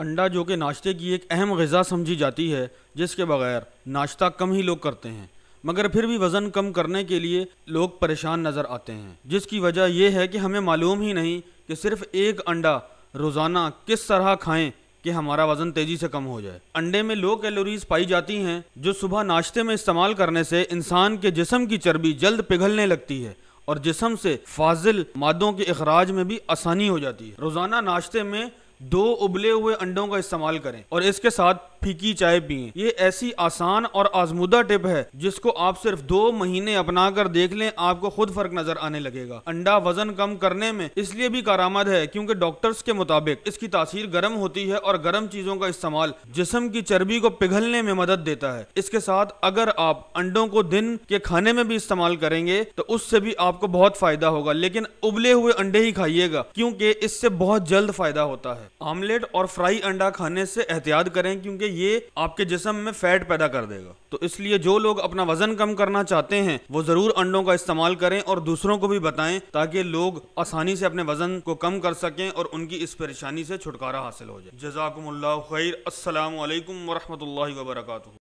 अंडा जो कि नाश्ते की एक अहम गज़ा समझी जाती है जिसके बगैर नाश्ता कम ही लोग करते हैं मगर फिर भी वज़न कम करने के लिए लोग परेशान नज़र आते हैं जिसकी वजह यह है कि हमें मालूम ही नहीं कि सिर्फ़ एक अंडा रोज़ाना किस तरह खाएं कि हमारा वजन तेजी से कम हो जाए अंडे में लो कैलोरीज पाई जाती हैं जो सुबह नाश्ते में इस्तेमाल करने से इंसान के जिसम की चर्बी जल्द पिघलने लगती है और जिसम से फाजिल मादों के अखराज में भी आसानी हो जाती है रोजाना नाश्ते में दो उबले हुए अंडों का इस्तेमाल करें और इसके साथ फीकी चाय पिए ये ऐसी आसान और आजमुदा टिप है जिसको आप सिर्फ दो महीने अपना कर देख लें आपको खुद फर्क नजर आने लगेगा अंडा वजन कम करने में इसलिए भी कारामद है क्योंकि डॉक्टर्स के मुताबिक इसकी तासीर गर्म होती है और गर्म चीजों का इस्तेमाल जिसम की चर्बी को पिघलने में मदद देता है इसके साथ अगर आप अंडों को दिन के खाने में भी इस्तेमाल करेंगे तो उससे भी आपको बहुत फायदा होगा लेकिन उबले हुए अंडे ही खाइएगा क्योंकि इससे बहुत जल्द फायदा होता है आमलेट और फ्राई अंडा खाने से एहतियात करें क्योंकि ये आपके जिसम में फैट पैदा कर देगा तो इसलिए जो लोग अपना वजन कम करना चाहते हैं वो जरूर अंडों का इस्तेमाल करें और दूसरों को भी बताएं ताकि लोग आसानी से अपने वजन को कम कर सकें और उनकी इस परेशानी से छुटकारा हासिल हो जाए जजाकम्ला खैर असलकम वरहमल वर्का